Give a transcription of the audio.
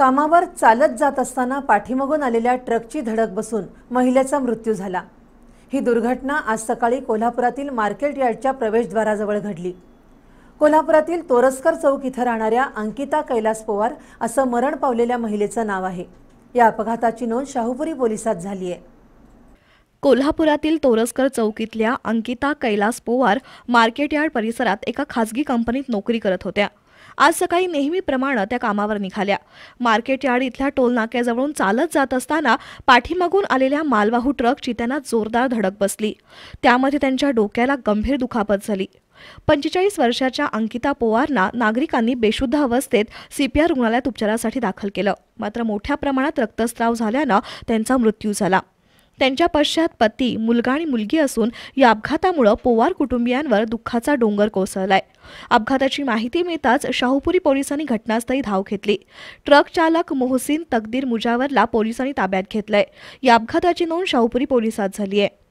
कामावर चालत जात असताना पाठीमागून आलेल्या ट्रकची धडक बसून महिलेचा मृत्यू झाला ही दुर्घटना आज सकाळी कोल्हापुरातील मार्केट यार्डच्या प्रवेशद्वाराजवळ घडली कोल्हापुरातील तोरस्कर चौक इथं राहणाऱ्या अंकिता कैलास पवार असं मरण पावलेल्या महिलेचं नाव आहे या अपघाताची नोंद शाहूपुरी पोलिसात झाली आहे कोल्हापुरातील तोरसकर चौकीतल्या अंकिता कैलास पोवार मार्केट यार्ड परिसरात एका खासगी कंपनीत नोकरी करत होत्या आज सकाळी नेहमीप्रमाणे त्या कामावर निघाल्या मार्केट यार्ड इथल्या टोलनाक्याजवळून चालत जात असताना पाठीमागून आलेल्या मालवाहू ट्रकची त्यांना जोरदार धडक बसली त्यामध्ये त्यांच्या डोक्याला गंभीर दुखापत झाली पंचेचाळीस वर्षाच्या अंकिता पोवारना नागरिकांनी बेशुद्ध अवस्थेत सीपीआर रुग्णालयात उपचारासाठी दाखल केलं मात्र मोठ्या प्रमाणात रक्तस्राव झाल्यानं त्यांचा मृत्यू झाला त्यांच्या पश्चात पती मुलगा आणि मुलगी असून या अपघातामुळं पोवार कुटुंबियांवर दुःखाचा डोंगर कोसळलाय अपघाताची माहिती मिळताच शाहूपुरी पोलिसांनी घटनास्थळी धाव घेतली ट्रक चालक मोहसिन तकदीर मुजावरला पोलिसांनी ताब्यात घेतलंय या अपघाताची नोंद शाहूपुरी पोलिसात झाली आहे